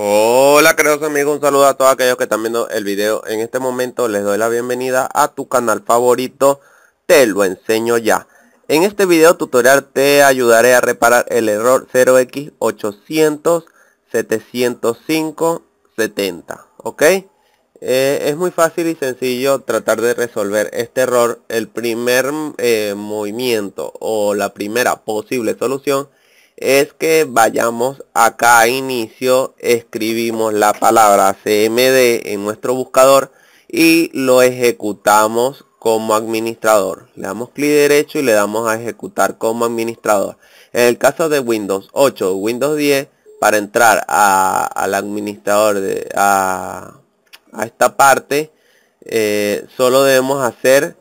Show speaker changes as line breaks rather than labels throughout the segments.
Hola queridos amigos, un saludo a todos aquellos que están viendo el video En este momento les doy la bienvenida a tu canal favorito Te lo enseño ya En este video tutorial te ayudaré a reparar el error 0x800 705 70 ¿Ok? Eh, es muy fácil y sencillo tratar de resolver este error El primer eh, movimiento o la primera posible solución es que vayamos acá a inicio, escribimos la palabra CMD en nuestro buscador y lo ejecutamos como administrador. Le damos clic derecho y le damos a ejecutar como administrador. En el caso de Windows 8 o Windows 10, para entrar a, al administrador, de, a, a esta parte, eh, solo debemos hacer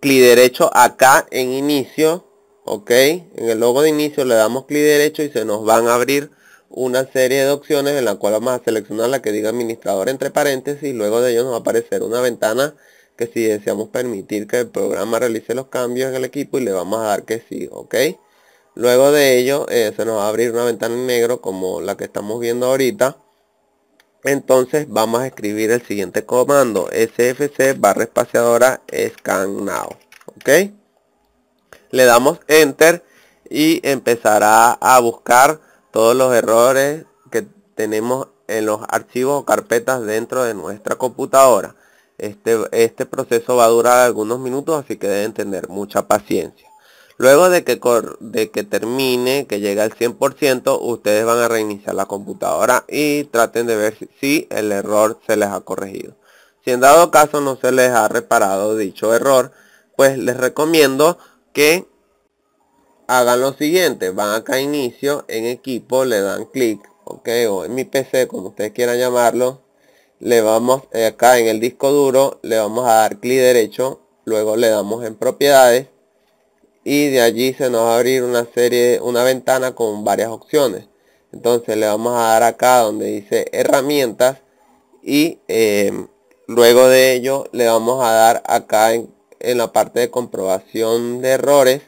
clic derecho acá en inicio ok en el logo de inicio le damos clic derecho y se nos van a abrir una serie de opciones en la cual vamos a seleccionar la que diga administrador entre paréntesis luego de ello nos va a aparecer una ventana que si deseamos permitir que el programa realice los cambios en el equipo y le vamos a dar que sí ok luego de ello eh, se nos va a abrir una ventana en negro como la que estamos viendo ahorita entonces vamos a escribir el siguiente comando sfc barra espaciadora scan now ok le damos enter y empezará a buscar todos los errores que tenemos en los archivos o carpetas dentro de nuestra computadora. Este, este proceso va a durar algunos minutos, así que deben tener mucha paciencia. Luego de que, de que termine, que llegue al 100%, ustedes van a reiniciar la computadora y traten de ver si el error se les ha corregido. Si en dado caso no se les ha reparado dicho error, pues les recomiendo que hagan lo siguiente, van acá a inicio, en equipo, le dan clic, ok, o en mi PC, como ustedes quieran llamarlo, le vamos eh, acá en el disco duro, le vamos a dar clic derecho, luego le damos en propiedades y de allí se nos va a abrir una serie, una ventana con varias opciones. Entonces le vamos a dar acá donde dice herramientas y eh, luego de ello le vamos a dar acá en en la parte de comprobación de errores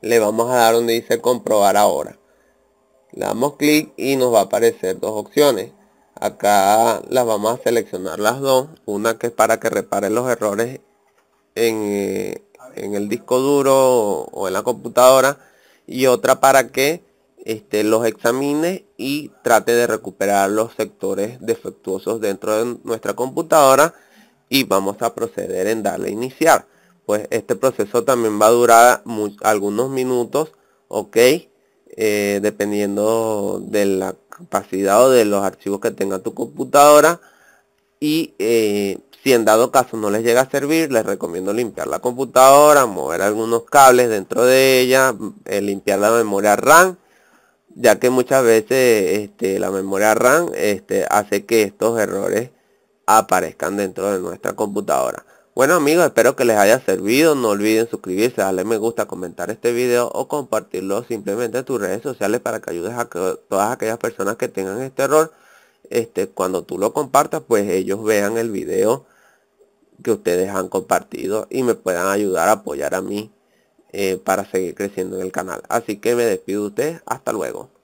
le vamos a dar donde dice comprobar ahora le damos clic y nos va a aparecer dos opciones acá las vamos a seleccionar las dos una que es para que repare los errores en, eh, en el disco duro o en la computadora y otra para que este, los examine y trate de recuperar los sectores defectuosos dentro de nuestra computadora y vamos a proceder en darle iniciar. Pues este proceso también va a durar algunos minutos, ok, eh, dependiendo de la capacidad o de los archivos que tenga tu computadora. Y eh, si en dado caso no les llega a servir, les recomiendo limpiar la computadora, mover algunos cables dentro de ella, mm, eh, limpiar la memoria RAM, ya que muchas veces este, la memoria RAM este, hace que estos errores aparezcan dentro de nuestra computadora. Bueno amigos, espero que les haya servido. No olviden suscribirse, darle me gusta, comentar este vídeo o compartirlo simplemente en tus redes sociales para que ayudes a que todas aquellas personas que tengan este error. Este, cuando tú lo compartas, pues ellos vean el vídeo que ustedes han compartido y me puedan ayudar a apoyar a mí eh, para seguir creciendo en el canal. Así que me despido de ustedes. Hasta luego.